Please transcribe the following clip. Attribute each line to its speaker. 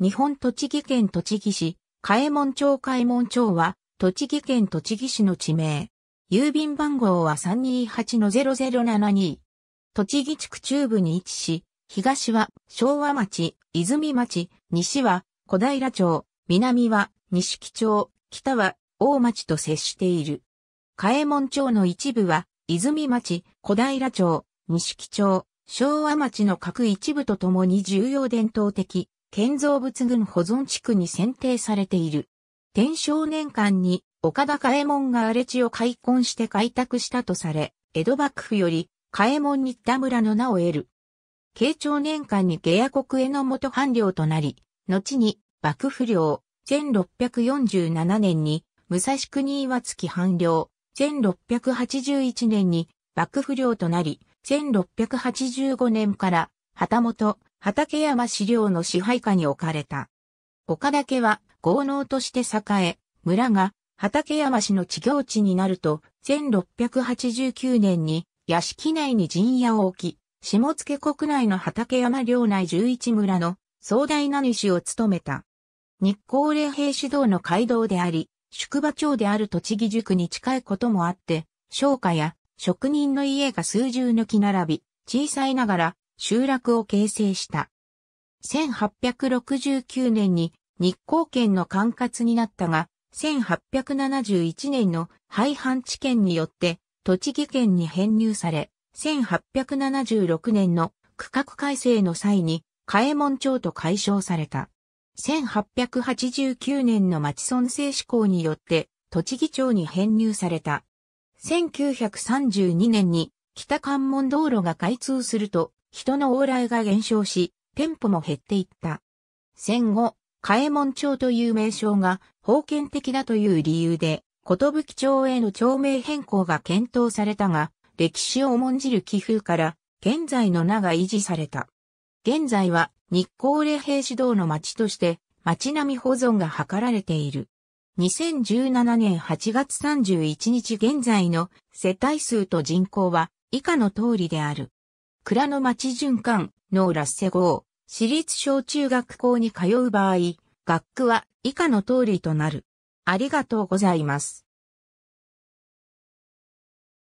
Speaker 1: 日本栃木県栃木市、開門町開門町は、栃木県栃木市の地名。郵便番号は328-0072。栃木地区中部に位置し、東は昭和町、泉町、西は小平町、南は西木町、北は大町と接している。開門町の一部は、泉町、小平町、西木町、昭和町の各一部とともに重要伝統的建造物群保存地区に選定されている。天正年間に岡田嘉右衛門が荒れ地を開墾して開拓したとされ、江戸幕府より嘉右衛門に田村の名を得る。慶長年間に下野国への元藩領となり、後に幕府領、1647年に武蔵国岩月藩領、1681年に幕府領となり、1685年から旗本、畠山資料の支配下に置かれた。岡田家は、豪農として栄え、村が、畠山氏の地業地になると、1689年に、屋敷内に陣屋を置き、下野国内の畠山領内11村の壮大な主を務めた。日光霊兵主導の街道であり、宿場町である栃木塾に近いこともあって、商家や職人の家が数十抜き並び、小さいながら集落を形成した。1869年に日光圏の管轄になったが、1871年の廃藩置県によって栃木県に編入され、1876年の区画改正の際に、嘉右門町と解消された。1889年の町村制施行によって、栃木町に編入された。1932年に北関門道路が開通すると、人の往来が減少し、店舗も減っていった。戦後、嘉右門町という名称が封建的だという理由で、寿町への町名変更が検討されたが、歴史を重んじる寄付から、現在の名が維持された。現在は日光礼兵士道の町として、町並み保存が図られている。2017年8月31日現在の世帯数と人口は以下の通りである。蔵の町循環のラッセ号、私立小中学校に通う場合、学区は以下の通りとなる。ありがとうございます。